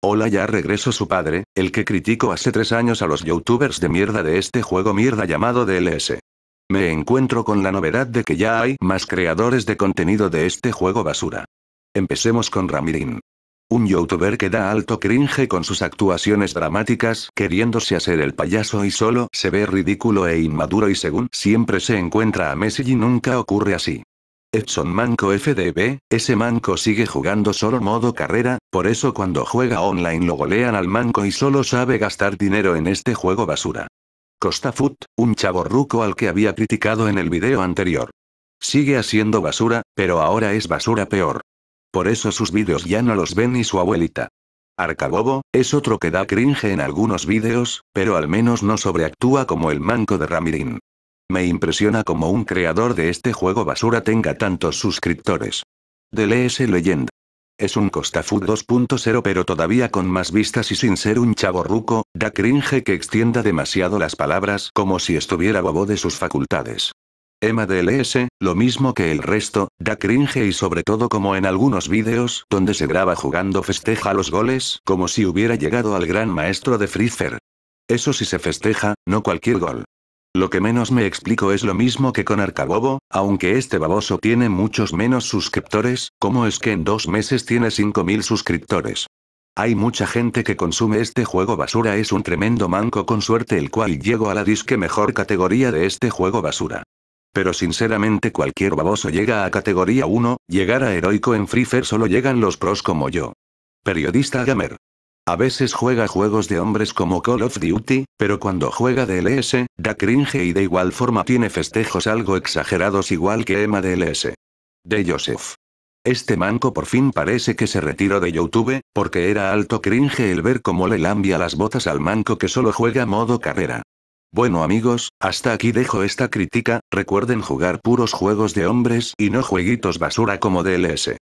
Hola ya regreso su padre, el que criticó hace tres años a los youtubers de mierda de este juego mierda llamado DLS. Me encuentro con la novedad de que ya hay más creadores de contenido de este juego basura. Empecemos con Ramirin. Un youtuber que da alto cringe con sus actuaciones dramáticas, queriéndose hacer el payaso y solo se ve ridículo e inmaduro y según siempre se encuentra a Messi y nunca ocurre así. Edson Manco FDB, ese Manco sigue jugando solo modo carrera, por eso cuando juega online lo golean al Manco y solo sabe gastar dinero en este juego basura. Costa un un ruco al que había criticado en el video anterior. Sigue haciendo basura, pero ahora es basura peor. Por eso sus videos ya no los ven ni su abuelita. Arcabobo, es otro que da cringe en algunos videos, pero al menos no sobreactúa como el manco de Ramirín. Me impresiona como un creador de este juego basura tenga tantos suscriptores. DLS Legend. Es un Costafood 2.0 pero todavía con más vistas y sin ser un chavo ruco, da cringe que extienda demasiado las palabras como si estuviera bobo de sus facultades. Emma DLS, lo mismo que el resto, da cringe y sobre todo como en algunos vídeos donde se graba jugando festeja los goles como si hubiera llegado al gran maestro de Freezer. Eso sí se festeja, no cualquier gol. Lo que menos me explico es lo mismo que con Arcabobo, aunque este baboso tiene muchos menos suscriptores, ¿cómo es que en dos meses tiene 5.000 suscriptores? Hay mucha gente que consume este juego basura es un tremendo manco con suerte el cual llego a la disque mejor categoría de este juego basura. Pero sinceramente cualquier baboso llega a categoría 1, llegar a heroico en Free solo llegan los pros como yo. Periodista Gamer. A veces juega juegos de hombres como Call of Duty, pero cuando juega DLS, da cringe y de igual forma tiene festejos algo exagerados igual que Emma DLS. De Joseph. Este manco por fin parece que se retiró de YouTube, porque era alto cringe el ver cómo le lambia las botas al manco que solo juega modo carrera. Bueno amigos, hasta aquí dejo esta crítica, recuerden jugar puros juegos de hombres y no jueguitos basura como DLS.